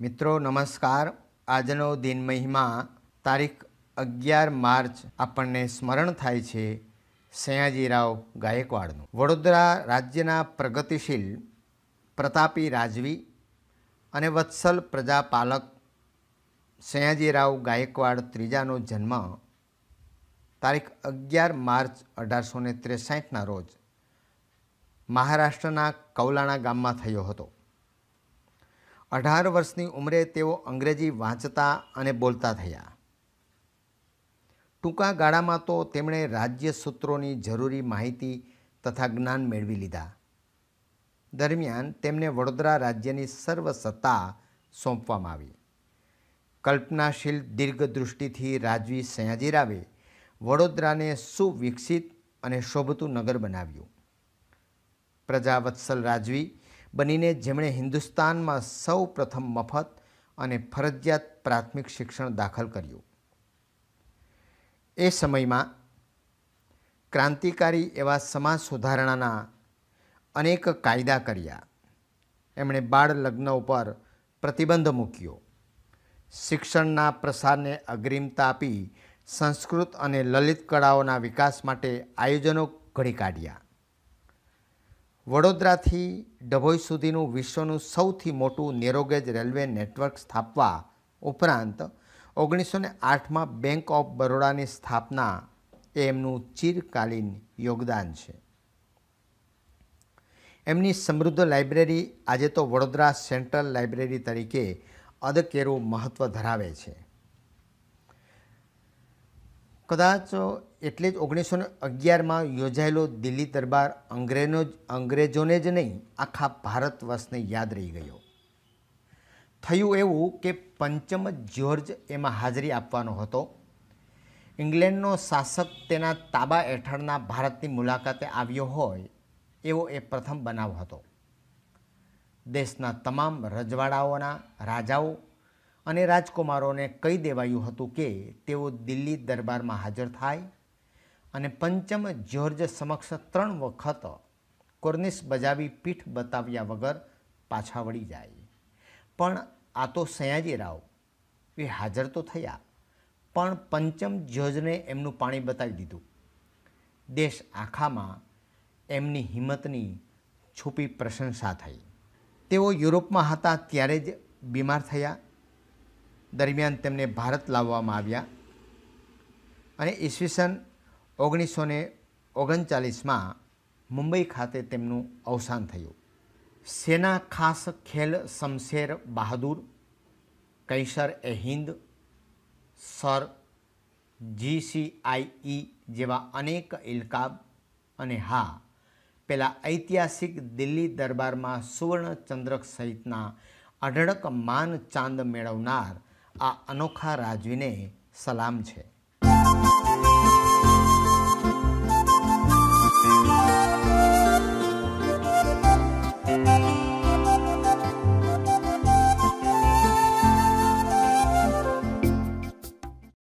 મિત્રો નમસ્કાર આજનો દિન મહિમા તારીખ અગિયાર માર્ચ આપણને સ્મરણ થાય છે સયાજીરાવ ગાયકવાડનું વડોદરા રાજ્યના પ્રગતિશીલ પ્રતાપી રાજવી અને વત્સલ પ્રજાપાલક સયાજીરાવ ગાયકવાડ ત્રીજાનો જન્મ તારીખ અગિયાર માર્ચ અઢારસો ને ત્રેસાઠના રોજ મહારાષ્ટ્રના કૌલાણા ગામમાં થયો હતો અઢાર વર્ષની ઉંમરે તેઓ અંગ્રેજી વાંચતા અને બોલતા થયા ટૂંકા ગાળામાં તો તેમણે રાજ્ય સૂત્રોની જરૂરી માહિતી તથા જ્ઞાન મેળવી લીધા દરમિયાન તેમને વડોદરા રાજ્યની સર્વસત્તા સોંપવામાં આવી કલ્પનાશીલ દીર્ઘદૃષ્ટિથી રાજવી સયાજીરાવે વડોદરાને સુવિકસિત અને શોભતું નગર બનાવ્યું પ્રજાવત્સલ રાજવી બનીને જેમણે હિન્દુસ્તાનમાં સૌ પ્રથમ મફત અને ફરજિયાત પ્રાથમિક શિક્ષણ દાખલ કર્યું એ સમયમાં ક્રાંતિકારી એવા સમાજ સુધારણાના અનેક કાયદા કર્યા એમણે બાળ લગ્ન ઉપર પ્રતિબંધ મૂક્યો શિક્ષણના પ્રસારને અગ્રિમતા આપી સંસ્કૃત અને લલિત કળાઓના વિકાસ માટે આયોજનો ઘડી કાઢ્યા વડોદરાથી ડભોઈ સુધીનું વિશ્વનું સૌથી મોટું નેરોગેજ રેલવે નેટવર્ક સ્થાપવા ઉપરાંત ઓગણીસો ને આઠમાં બેંક ઓફ બરોડાની સ્થાપના એ એમનું ચિરકાલીન યોગદાન છે એમની સમૃદ્ધ લાઇબ્રેરી આજે તો વડોદરા સેન્ટ્રલ લાઇબ્રેરી તરીકે અદકેરું મહત્ત્વ ધરાવે છે કદાચ એટલે જ ઓગણીસો ને અગિયારમાં યોજાયેલો દિલ્હી દરબાર અંગ્રેનો જ અંગ્રેજોને જ નહીં આખા ભારત વર્ષને યાદ રહી ગયો થયું એવું કે પંચમ જ્યોર્જ એમાં હાજરી આપવાનો હતો ઇંગ્લેન્ડનો શાસક તેના તાબા હેઠળના ભારતની મુલાકાતે આવ્યો હોય એવો એ પ્રથમ બનાવ હતો દેશના તમામ રજવાડાઓના રાજાઓ અને રાજકુમારોને કહી દેવાયું હતું કે તેઓ દિલ્હી દરબારમાં હાજર થાય અને પંચમ જ્યોર્જ સમક્ષ ત્રણ વખત કોર્નિસ બજાવી પીઠ બતાવ્યા વગર પાછા વળી જાય પણ આ તો સયાજીરાવ એ હાજર તો થયા પણ પંચમ જ્યોર્જને એમનું પાણી બતાવી દીધું દેશ આખામાં એમની હિંમતની છૂપી પ્રશંસા થઈ તેઓ યુરોપમાં હતા ત્યારે જ બીમાર થયા દરમિયાન તેમને ભારત લાવવામાં આવ્યા અને ઈસવીસન ઓગણીસો ને ઓગણચાલીસમાં મુંબઈ ખાતે તેમનું અવસાન થયું સેના ખાસ ખેલ શમશેર બહાદુર કૈસર એ હિન્દ સર જીસીઆઈ જેવા અનેક ઇલકાબ અને હા પેલા ઐતિહાસિક દિલ્હી દરબારમાં સુવર્ણચંદ્રક સહિતના અઢળક માન ચાંદ મેળવનાર આ અનોખા રાજવીને સલામ છે